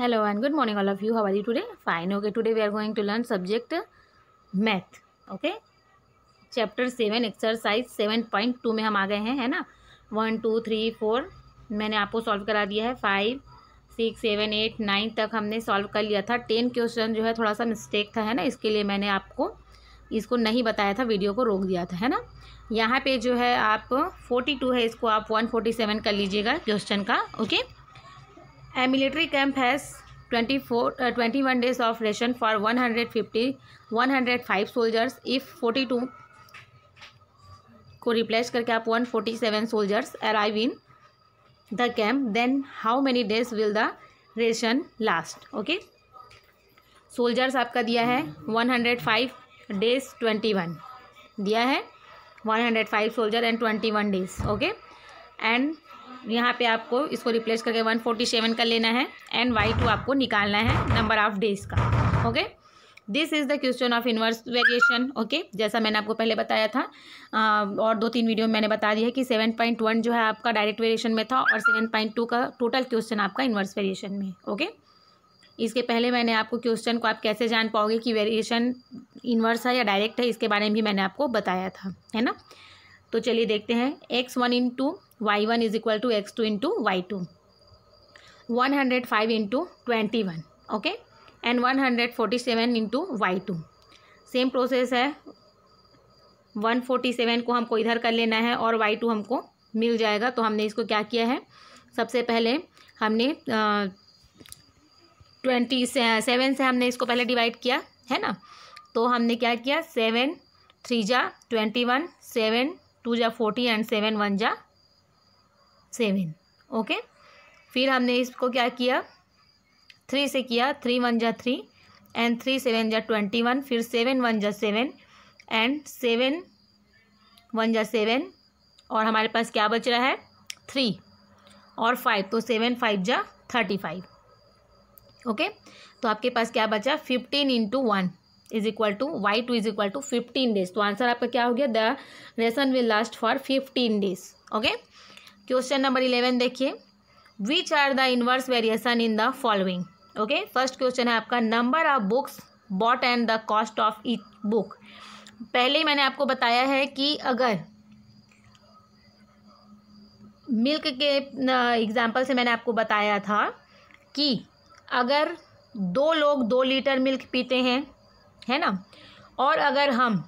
Hello and good morning all of you how are you today fine okay today we are going to learn subject math chapter seven exercise seven point two में हम आ गए हैं है ना one two three four मैंने आपको solve करा दिया है five six seven eight nine तक हमने सॉल्व कर लिया था टेन क्वेश्चन जो है थोड़ा सा मिस्टेक था है ना इसके लिए मैंने आपको इसको नहीं बताया था वीडियो को रोक दिया था है ना यहाँ पे जो है आप फोर्टी टू है इसको आप वन फोर्टी सेवन कर लीजिएगा क्वेश्चन का okay okay? A military camp has twenty four twenty one days of ration for one hundred fifty one hundred five soldiers if forty two को रिप्लेस करके आप one forty seven soldiers arrive in the camp then how many days will the ration last okay soldiers आपका दिया है one hundred five days twenty one दिया है one hundred five soldier and twenty one days okay and यहाँ पे आपको इसको replace करके वन फोर्टी सेवन का लेना है एंड वाई टू आपको निकालना है नंबर ऑफ डेज का okay this is the question of inverse variation okay जैसा मैंने आपको पहले बताया था आ, और दो तीन वीडियो में मैंने बता दिया है कि सेवन पॉइंट वन जो है आपका डायरेक्ट वेरिएशन में था और सेवन पॉइंट टू का टोटल क्वेश्चन आपका इनवर्स वेरिएशन में ओके okay? इसके पहले मैंने आपको क्वेश्चन को आप कैसे जान पाओगे कि वेरिएशन इन्वर्स है या डायरेक्ट है इसके बारे में भी मैंने आपको बताया था है ना तो चलिए देखते हैं x one into y one is equal to x two into y two one hundred five into twenty one okay and one hundred forty seven into y two same process है one forty seven को हमको इधर कर लेना है और Y to हमको मिल जाएगा तो हमने इसको क्या किया है सबसे पहले हमने ट्वेंटी सेवन से हमने इसको पहले डिवाइड किया है ना तो हमने क्या किया सेवन थ्री जा ट्वेंटी वन सेवन टू जा फोर्टी एंड सेवन वन जा सेवन ओके फिर हमने इसको क्या किया थ्री से किया थ्री वन जा थ्री एंड थ्री सेवन जा ट्वेंटी वन फिर सेवन वन जा सेवन एंड सेवन वन जा सेवन और हमारे पास क्या बच रहा है थ्री और फाइव तो सेवन फाइव जा थर्टी फाइव ओके तो आपके पास क्या बचा fifteen into one is equal to y two is equal to fifteen days तो आंसर आपका क्या हो गया the lesson will last for fifteen days okay question number eleven देखिए which are the inverse variation in the following okay first question है आपका number of books bought and the cost of each book पहले ही मैंने आपको बताया है कि अगर मिल्क के एग्जाम्पल से मैंने आपको बताया था कि अगर दो लोग दो लीटर मिल्क पीते हैं है ना और अगर हम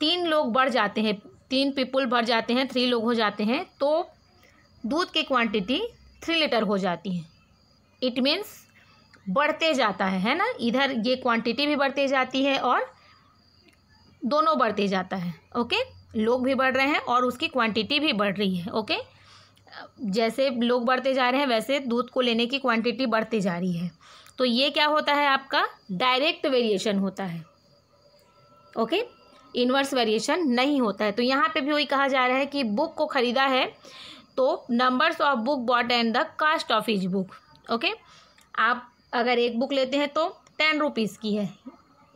तीन लोग बढ़ जाते हैं तीन पीपुल भर जाते हैं थ्री लोग हो जाते हैं तो दूध की क्वांटिटी थ्री लीटर हो जाती है इट मीन्स बढ़ते जाता है है ना इधर ये क्वांटिटी भी बढ़ते जाती है और दोनों बढ़ते जाता है ओके लोग भी बढ़ रहे हैं और उसकी क्वांटिटी भी बढ़ रही है ओके जैसे लोग बढ़ते जा रहे हैं वैसे दूध को लेने की क्वांटिटी बढ़ती जा रही है तो ये क्या होता है आपका डायरेक्ट वेरिएशन होता है ओके इन्वर्स वेरिएशन नहीं होता है तो यहाँ पे भी वही कहा जा रहा है कि बुक को ख़रीदा है तो numbers of book bought and the cost of is book okay आप अगर एक बुक लेते हैं तो टेन रुपीज़ की है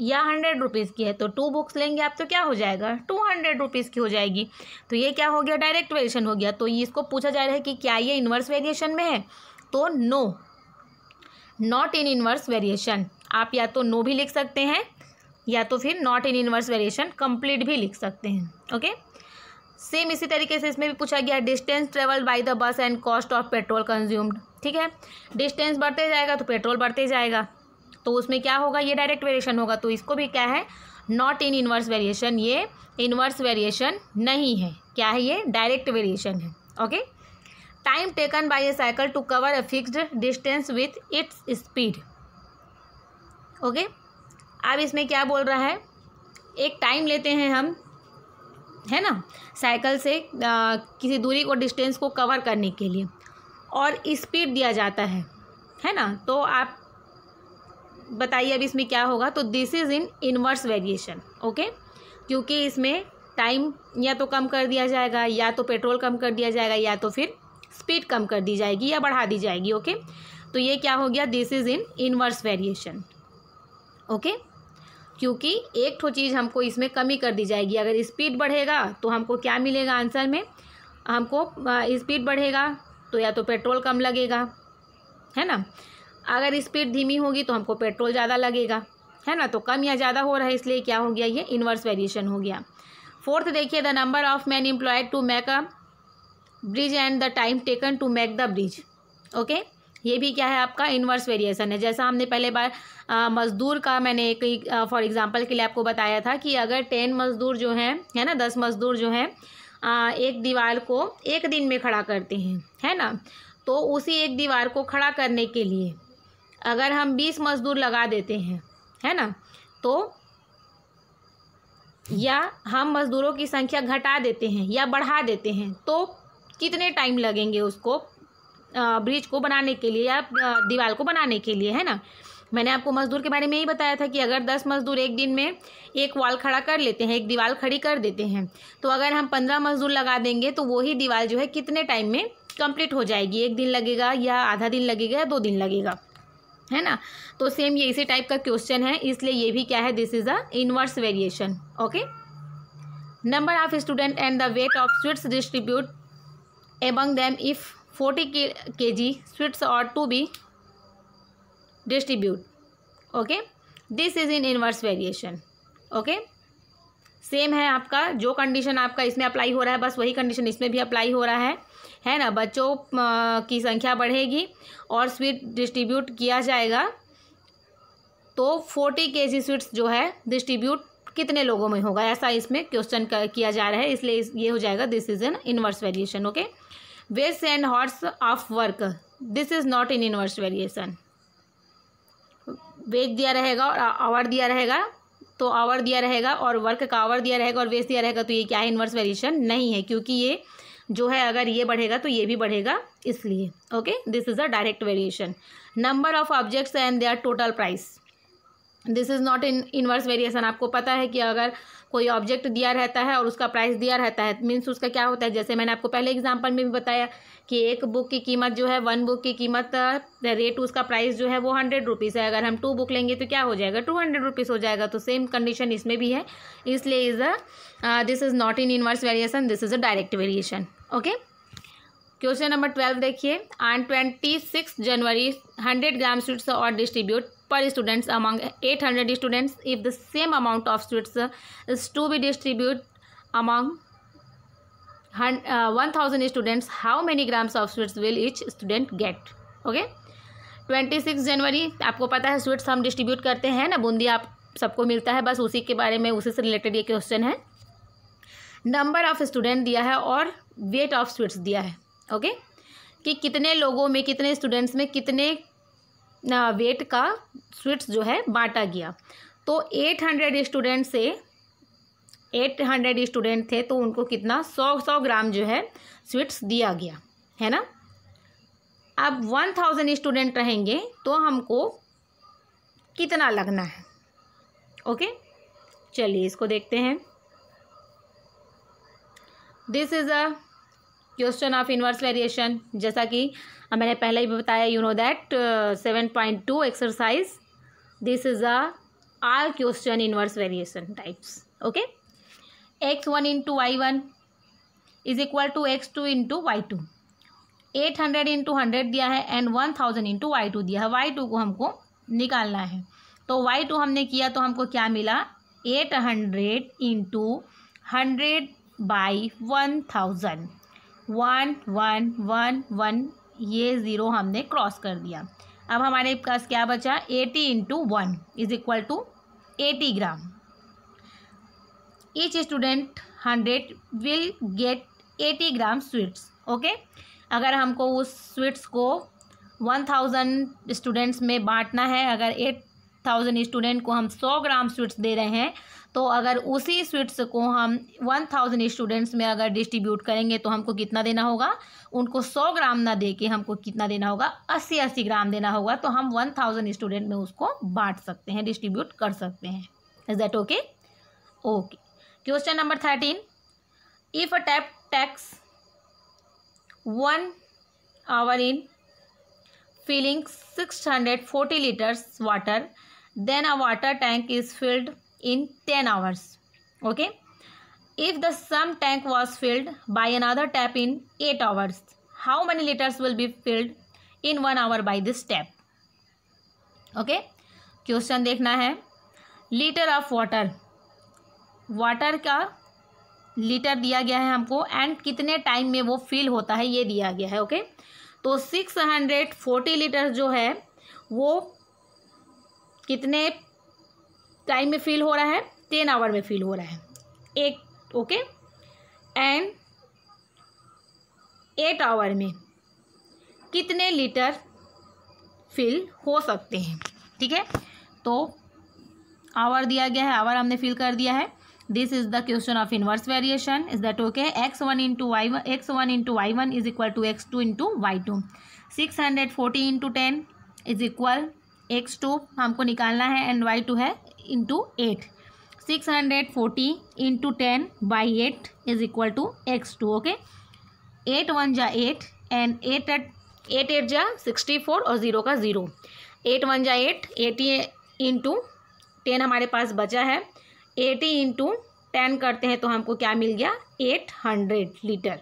या हंड्रेड रुपीज़ की है तो टू बुक्स लेंगे आप तो क्या हो जाएगा टू हंड्रेड रुपीज़ की हो जाएगी तो ये क्या हो गया डायरेक्ट वेरिएशन हो गया तो ये इसको पूछा जा रहा है कि क्या ये इन्वर्स वेरिएशन में है तो no not in inverse variation आप या तो नो भी लिख सकते हैं या तो फिर not in inverse variation complete भी लिख सकते हैं ओके सेम इसी तरीके से इसमें भी पूछा गया distance travelled by the bus and cost of petrol consumed ठीक है डिस्टेंस बढ़ते जाएगा तो पेट्रोल बढ़ते जाएगा तो उसमें क्या होगा ये डायरेक्ट वेरिएशन होगा तो इसको भी क्या है नॉट इन इनवर्स वेरिएशन ये इनवर्स वेरिएशन नहीं है क्या है ये डायरेक्ट वेरिएशन है okay time taken by a cycle to cover a fixed distance with its speed okay अब इसमें क्या बोल रहा है एक टाइम लेते हैं हम है ना साइकिल से आ, किसी दूरी को डिस्टेंस को कवर करने के लिए और स्पीड दिया जाता है है ना तो आप बताइए अब इसमें क्या होगा तो this is in inverse variation okay क्योंकि इसमें टाइम या तो कम कर दिया जाएगा या तो पेट्रोल कम कर दिया जाएगा या तो फिर स्पीड कम कर दी जाएगी या बढ़ा दी जाएगी ओके तो ये क्या हो गया this is in inverse variation okay क्योंकि एक ठो चीज़ हमको इसमें कमी कर दी जाएगी अगर स्पीड बढ़ेगा तो हमको क्या मिलेगा आंसर में हमको स्पीड बढ़ेगा तो या तो पेट्रोल कम लगेगा है ना अगर स्पीड धीमी होगी तो हमको पेट्रोल ज़्यादा लगेगा है ना तो कम या ज़्यादा हो रहा है इसलिए क्या हो गया ये इन्वर्स वेरिएशन हो गया फोर्थ देखिए the number of man employed to make a bridge and the time taken to make the bridge okay ये भी क्या है आपका इन्वर्स वेरिएशन है जैसा हमने पहले बार मजदूर का मैंने एक फॉर एग्जांपल के लिए आपको बताया था कि अगर टेन मजदूर जो हैं है ना दस मजदूर जो हैं एक दीवार को एक दिन में खड़ा करते हैं है ना तो उसी एक दीवार को खड़ा करने के लिए अगर हम बीस मजदूर लगा देते हैं है ना तो या हम मजदूरों की संख्या घटा देते हैं या बढ़ा देते हैं तो कितने टाइम लगेंगे उसको ब्रिज को बनाने के लिए या दीवार को बनाने के लिए है ना मैंने आपको मजदूर के बारे में ही बताया था कि अगर दस मजदूर एक दिन में एक वॉल खड़ा कर लेते हैं एक दीवार खड़ी कर देते हैं तो अगर हम पंद्रह मजदूर लगा देंगे तो वही दीवार जो है कितने टाइम में कंप्लीट हो जाएगी एक दिन लगेगा या आधा दिन लगेगा या दो दिन लगेगा है ना तो सेम ये इसी टाइप का क्वेश्चन है इसलिए ये भी क्या है this is a inverse variation okay number of student and the weight of sweets distribute among them if forty K G sweets और to be distribute okay this is in inverse variation okay same है आपका जो condition आपका इसमें apply हो रहा है बस वही कंडीशन इसमें भी अप्लाई हो रहा है है ना बच्चों की संख्या बढ़ेगी और स्वीट डिस्ट्रीब्यूट किया जाएगा तो फोर्टी के जी स्वीट्स जो है डिस्ट्रीब्यूट कितने लोगों में होगा ऐसा इसमें क्वेश्चन किया जा रहा है इसलिए ये हो जाएगा this is an inverse variation okay west and hours of work this is not in inverse variation वेग दिया रहेगा और आवर दिया रहेगा तो आवर दिया रहेगा और वर्क का आवर दिया रहेगा और वेस्ट दिया रहेगा तो ये क्या है इनवर्स वेरिएशन नहीं है क्योंकि ये जो है अगर ये बढ़ेगा तो ये भी बढ़ेगा इसलिए okay this is a direct variation number of objects and their total price this is not in inverse variation आपको पता है कि अगर कोई ऑब्जेक्ट दिया रहता है और उसका प्राइस दिया रहता है मीन्स उसका क्या होता है जैसे मैंने आपको पहले एग्जाम्पल में भी बताया कि एक बुक की कीमत जो है वन बुक की कीमत रेट उसका प्राइस जो है वो हंड्रेड रुपीज़ है अगर हम टू बुक लेंगे तो क्या हो जाएगा टू हंड्रेड रुपीज़ हो जाएगा तो सेम कंडीशन इसमें भी है इसलिए is a this is not in inverse variation this is a direct variation okay question number twelve देखिए on twenty six January hundred gram sweets और डिस्ट्रीब्यूट पर students among hundred students if the same amount of sweets is to be distribute among one thousand students how many grams of sweets will each student get okay twenty six January आपको पता है sweets हम distribute करते हैं ना बूंदी आप सबको मिलता है बस उसी के बारे में उसी से रिलेटेड ये क्वेश्चन है नंबर ऑफ स्टूडेंट दिया है और वेट ऑफ स्वीट्स दिया है ओके okay? कि कितने लोगों में कितने स्टूडेंट्स में कितने वेट का स्वीट्स जो है बांटा गया तो 800 स्टूडेंट से 800 स्टूडेंट थे तो उनको कितना 100-100 ग्राम जो है स्वीट्स दिया गया है ना अब 1000 स्टूडेंट रहेंगे तो हमको कितना लगना है ओके चलिए इसको देखते हैं this is a question of inverse variation जैसा कि मैंने पहले ही बताया you know that seven point two exercise this is a are question inverse variation types okay x one into y one is equal to x two into y two eight hundred into hundred दिया है and one thousand into y two दिया है Y to को हमको निकालना है तो Y to हमने किया तो हमको क्या मिला eight hundred into hundred by one thousand one one one one ये ज़ीरो हमने क्रॉस कर दिया अब हमारे पास क्या बचा eighty into one is equal to eighty gram each student hundred will get eighty gram sweets okay अगर हमको उस स्वीट्स को वन थाउजेंड स्टूडेंट्स में बांटना है अगर एट थाउजेंड स्टूडेंट को हम सौ ग्राम स्वीट्स दे रहे हैं तो अगर उसी स्वीट्स को हम वन थाउजेंड स्टूडेंट्स में अगर डिस्ट्रीब्यूट करेंगे तो हमको कितना देना होगा उनको सौ ग्राम ना दे के हमको कितना देना होगा अस्सी अस्सी ग्राम देना होगा तो हम वन थाउजेंड स्टूडेंट में उसको बांट सकते हैं डिस्ट्रीब्यूट कर सकते हैं is that okay okay question number thirteen if a tap takes one hour in filling six hundred forty litres water then a water tank is filled in 10 hours okay if the same tank was filled by another tap in 8 hours how many liters will be filled in 1 hour by this tap okay question dekhna hai liter of water water ka litre दिया गया है हमको and कितने time में वो fill होता है ये दिया गया है ओके तो सिक्स हंड्रेड फोर्टी लीटर जो है वो कितने टाइम में फील हो रहा है टेन आवर में फील हो रहा है एक ओके एंड एट आवर में कितने लीटर फिल हो सकते हैं ठीक है तो आवर दिया गया है आवर हमने फिल कर दिया है this is the question of inverse variation is that okay x one into y one x one into y one is equal to x two into y two six hundred forty into ten is equal x two हमको निकालना है and y two है into eight six hundred forty into ten by eight is equal to x two okay eight one जा eight and eight eight eight eight जा sixty four और zero का zero eight one जा eight eighty into ten हमारे पास बचा है eighty into ten करते हैं तो हमको क्या मिल गया eight hundred litre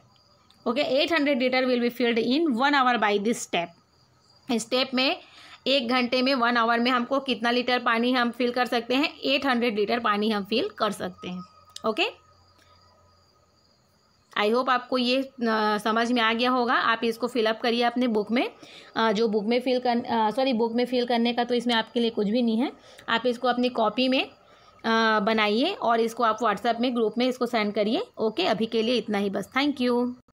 okay eight hundred litre will be filled in one hour by this step step में एक घंटे में वन आवर में हमको कितना लीटर पानी हम फिल कर सकते हैं एट हंड्रेड लीटर पानी हम फिल कर सकते हैं ओके आई होप आपको ये समझ में आ गया होगा आप इसको फिलअप करिए अपने बुक में जो बुक में फिल कर सॉरी बुक में फिल करने का तो इसमें आपके लिए कुछ भी नहीं है आप इसको अपनी कॉपी में बनाइए और इसको आप व्हाट्सएप में ग्रुप में इसको सेंड करिए ओके अभी के लिए इतना ही बस थैंक यू